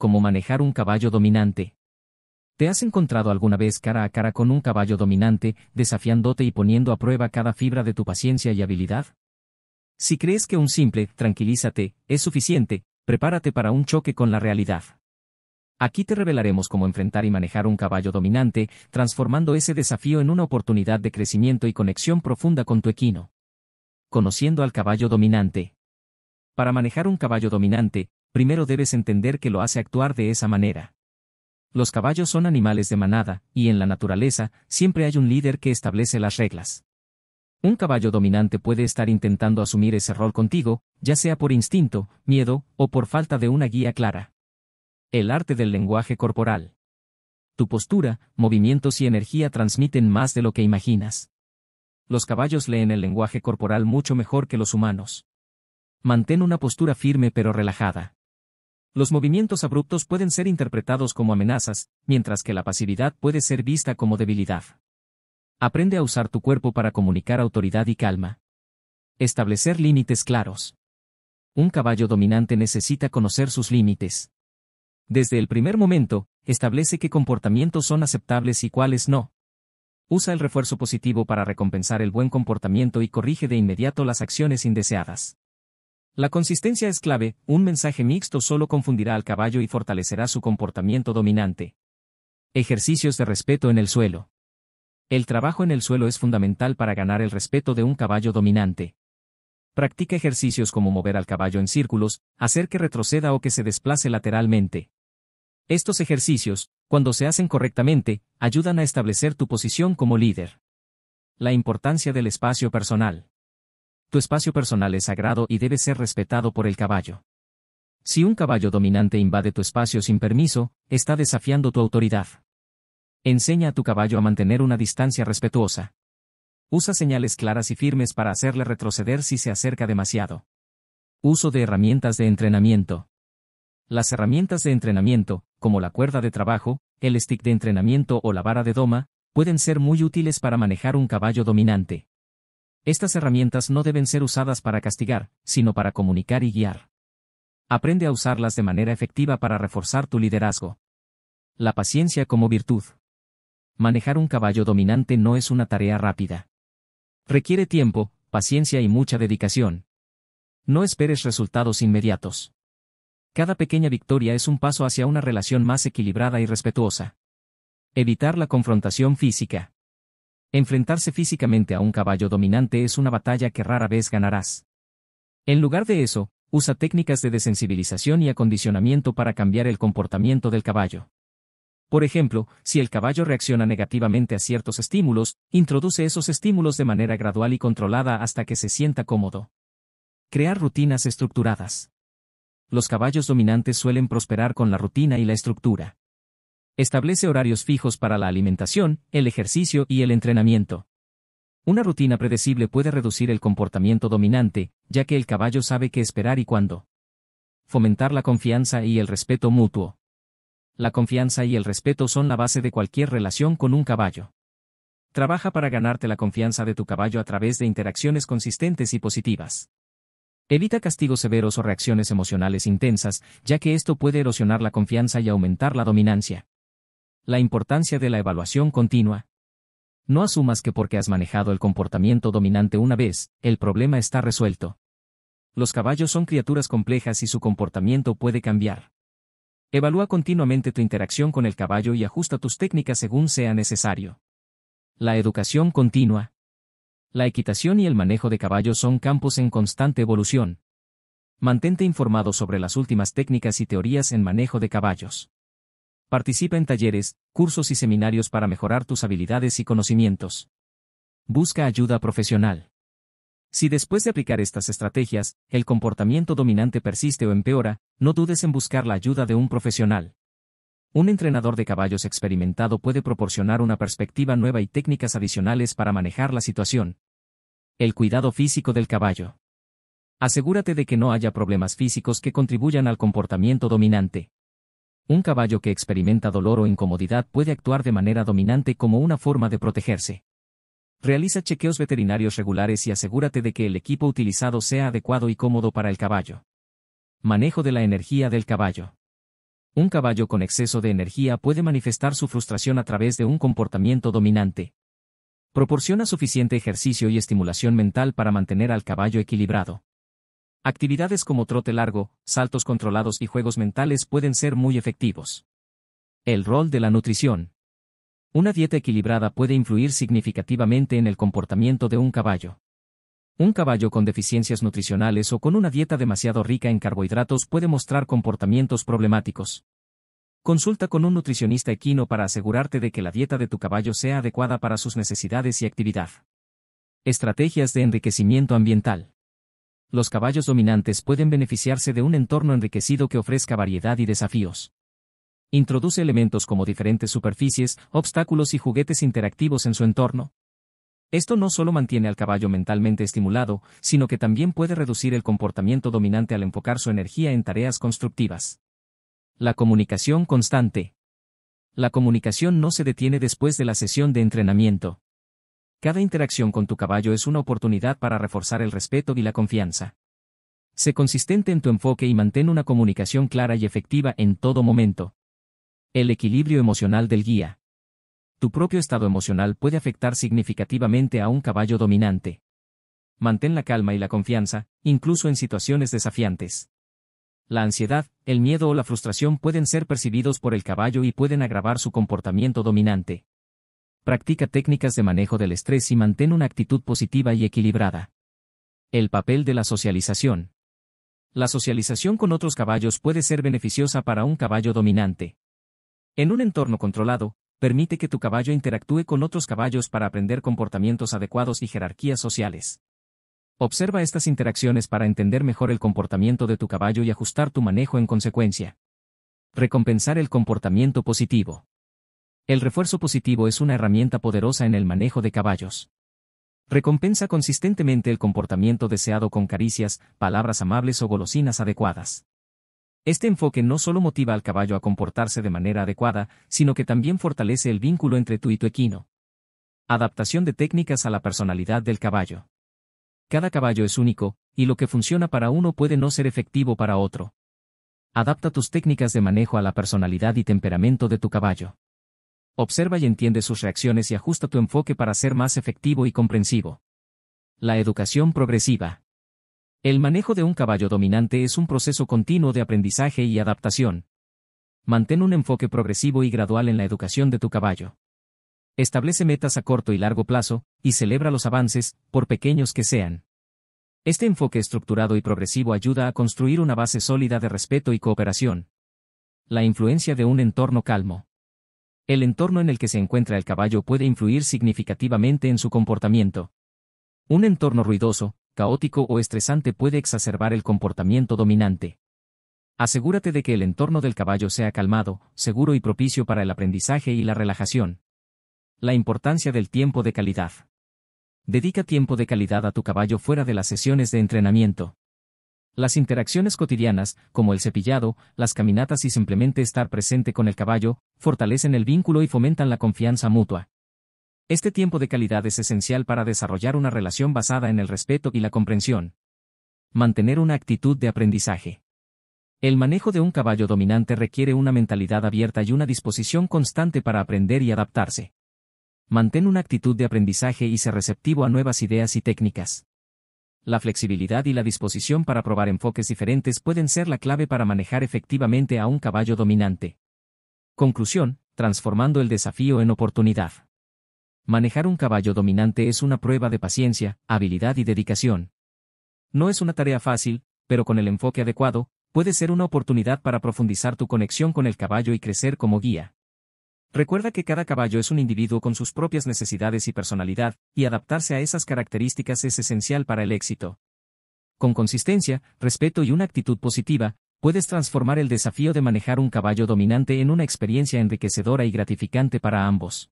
cómo manejar un caballo dominante. ¿Te has encontrado alguna vez cara a cara con un caballo dominante, desafiándote y poniendo a prueba cada fibra de tu paciencia y habilidad? Si crees que un simple, tranquilízate, es suficiente, prepárate para un choque con la realidad. Aquí te revelaremos cómo enfrentar y manejar un caballo dominante, transformando ese desafío en una oportunidad de crecimiento y conexión profunda con tu equino. Conociendo al caballo dominante. Para manejar un caballo dominante, primero debes entender que lo hace actuar de esa manera. Los caballos son animales de manada, y en la naturaleza, siempre hay un líder que establece las reglas. Un caballo dominante puede estar intentando asumir ese rol contigo, ya sea por instinto, miedo, o por falta de una guía clara. El arte del lenguaje corporal. Tu postura, movimientos y energía transmiten más de lo que imaginas. Los caballos leen el lenguaje corporal mucho mejor que los humanos. Mantén una postura firme pero relajada. Los movimientos abruptos pueden ser interpretados como amenazas, mientras que la pasividad puede ser vista como debilidad. Aprende a usar tu cuerpo para comunicar autoridad y calma. Establecer límites claros. Un caballo dominante necesita conocer sus límites. Desde el primer momento, establece qué comportamientos son aceptables y cuáles no. Usa el refuerzo positivo para recompensar el buen comportamiento y corrige de inmediato las acciones indeseadas. La consistencia es clave, un mensaje mixto solo confundirá al caballo y fortalecerá su comportamiento dominante. Ejercicios de respeto en el suelo. El trabajo en el suelo es fundamental para ganar el respeto de un caballo dominante. Practica ejercicios como mover al caballo en círculos, hacer que retroceda o que se desplace lateralmente. Estos ejercicios, cuando se hacen correctamente, ayudan a establecer tu posición como líder. La importancia del espacio personal. Tu espacio personal es sagrado y debe ser respetado por el caballo. Si un caballo dominante invade tu espacio sin permiso, está desafiando tu autoridad. Enseña a tu caballo a mantener una distancia respetuosa. Usa señales claras y firmes para hacerle retroceder si se acerca demasiado. Uso de herramientas de entrenamiento. Las herramientas de entrenamiento, como la cuerda de trabajo, el stick de entrenamiento o la vara de doma, pueden ser muy útiles para manejar un caballo dominante. Estas herramientas no deben ser usadas para castigar, sino para comunicar y guiar. Aprende a usarlas de manera efectiva para reforzar tu liderazgo. La paciencia como virtud. Manejar un caballo dominante no es una tarea rápida. Requiere tiempo, paciencia y mucha dedicación. No esperes resultados inmediatos. Cada pequeña victoria es un paso hacia una relación más equilibrada y respetuosa. Evitar la confrontación física. Enfrentarse físicamente a un caballo dominante es una batalla que rara vez ganarás. En lugar de eso, usa técnicas de desensibilización y acondicionamiento para cambiar el comportamiento del caballo. Por ejemplo, si el caballo reacciona negativamente a ciertos estímulos, introduce esos estímulos de manera gradual y controlada hasta que se sienta cómodo. Crear rutinas estructuradas. Los caballos dominantes suelen prosperar con la rutina y la estructura. Establece horarios fijos para la alimentación, el ejercicio y el entrenamiento. Una rutina predecible puede reducir el comportamiento dominante, ya que el caballo sabe qué esperar y cuándo. Fomentar la confianza y el respeto mutuo. La confianza y el respeto son la base de cualquier relación con un caballo. Trabaja para ganarte la confianza de tu caballo a través de interacciones consistentes y positivas. Evita castigos severos o reacciones emocionales intensas, ya que esto puede erosionar la confianza y aumentar la dominancia. La importancia de la evaluación continua. No asumas que porque has manejado el comportamiento dominante una vez, el problema está resuelto. Los caballos son criaturas complejas y su comportamiento puede cambiar. Evalúa continuamente tu interacción con el caballo y ajusta tus técnicas según sea necesario. La educación continua. La equitación y el manejo de caballos son campos en constante evolución. Mantente informado sobre las últimas técnicas y teorías en manejo de caballos. Participa en talleres, cursos y seminarios para mejorar tus habilidades y conocimientos. Busca ayuda profesional. Si después de aplicar estas estrategias, el comportamiento dominante persiste o empeora, no dudes en buscar la ayuda de un profesional. Un entrenador de caballos experimentado puede proporcionar una perspectiva nueva y técnicas adicionales para manejar la situación. El cuidado físico del caballo. Asegúrate de que no haya problemas físicos que contribuyan al comportamiento dominante. Un caballo que experimenta dolor o incomodidad puede actuar de manera dominante como una forma de protegerse. Realiza chequeos veterinarios regulares y asegúrate de que el equipo utilizado sea adecuado y cómodo para el caballo. Manejo de la energía del caballo. Un caballo con exceso de energía puede manifestar su frustración a través de un comportamiento dominante. Proporciona suficiente ejercicio y estimulación mental para mantener al caballo equilibrado. Actividades como trote largo, saltos controlados y juegos mentales pueden ser muy efectivos. El rol de la nutrición. Una dieta equilibrada puede influir significativamente en el comportamiento de un caballo. Un caballo con deficiencias nutricionales o con una dieta demasiado rica en carbohidratos puede mostrar comportamientos problemáticos. Consulta con un nutricionista equino para asegurarte de que la dieta de tu caballo sea adecuada para sus necesidades y actividad. Estrategias de enriquecimiento ambiental los caballos dominantes pueden beneficiarse de un entorno enriquecido que ofrezca variedad y desafíos. Introduce elementos como diferentes superficies, obstáculos y juguetes interactivos en su entorno. Esto no solo mantiene al caballo mentalmente estimulado, sino que también puede reducir el comportamiento dominante al enfocar su energía en tareas constructivas. La comunicación constante. La comunicación no se detiene después de la sesión de entrenamiento. Cada interacción con tu caballo es una oportunidad para reforzar el respeto y la confianza. Sé consistente en tu enfoque y mantén una comunicación clara y efectiva en todo momento. El equilibrio emocional del guía. Tu propio estado emocional puede afectar significativamente a un caballo dominante. Mantén la calma y la confianza, incluso en situaciones desafiantes. La ansiedad, el miedo o la frustración pueden ser percibidos por el caballo y pueden agravar su comportamiento dominante. Practica técnicas de manejo del estrés y mantén una actitud positiva y equilibrada. El papel de la socialización. La socialización con otros caballos puede ser beneficiosa para un caballo dominante. En un entorno controlado, permite que tu caballo interactúe con otros caballos para aprender comportamientos adecuados y jerarquías sociales. Observa estas interacciones para entender mejor el comportamiento de tu caballo y ajustar tu manejo en consecuencia. Recompensar el comportamiento positivo. El refuerzo positivo es una herramienta poderosa en el manejo de caballos. Recompensa consistentemente el comportamiento deseado con caricias, palabras amables o golosinas adecuadas. Este enfoque no solo motiva al caballo a comportarse de manera adecuada, sino que también fortalece el vínculo entre tú y tu equino. Adaptación de técnicas a la personalidad del caballo. Cada caballo es único, y lo que funciona para uno puede no ser efectivo para otro. Adapta tus técnicas de manejo a la personalidad y temperamento de tu caballo. Observa y entiende sus reacciones y ajusta tu enfoque para ser más efectivo y comprensivo. La educación progresiva. El manejo de un caballo dominante es un proceso continuo de aprendizaje y adaptación. Mantén un enfoque progresivo y gradual en la educación de tu caballo. Establece metas a corto y largo plazo, y celebra los avances, por pequeños que sean. Este enfoque estructurado y progresivo ayuda a construir una base sólida de respeto y cooperación. La influencia de un entorno calmo. El entorno en el que se encuentra el caballo puede influir significativamente en su comportamiento. Un entorno ruidoso, caótico o estresante puede exacerbar el comportamiento dominante. Asegúrate de que el entorno del caballo sea calmado, seguro y propicio para el aprendizaje y la relajación. La importancia del tiempo de calidad. Dedica tiempo de calidad a tu caballo fuera de las sesiones de entrenamiento. Las interacciones cotidianas, como el cepillado, las caminatas y simplemente estar presente con el caballo, fortalecen el vínculo y fomentan la confianza mutua. Este tiempo de calidad es esencial para desarrollar una relación basada en el respeto y la comprensión. Mantener una actitud de aprendizaje. El manejo de un caballo dominante requiere una mentalidad abierta y una disposición constante para aprender y adaptarse. Mantén una actitud de aprendizaje y sé receptivo a nuevas ideas y técnicas. La flexibilidad y la disposición para probar enfoques diferentes pueden ser la clave para manejar efectivamente a un caballo dominante. Conclusión, transformando el desafío en oportunidad. Manejar un caballo dominante es una prueba de paciencia, habilidad y dedicación. No es una tarea fácil, pero con el enfoque adecuado, puede ser una oportunidad para profundizar tu conexión con el caballo y crecer como guía. Recuerda que cada caballo es un individuo con sus propias necesidades y personalidad, y adaptarse a esas características es esencial para el éxito. Con consistencia, respeto y una actitud positiva, puedes transformar el desafío de manejar un caballo dominante en una experiencia enriquecedora y gratificante para ambos.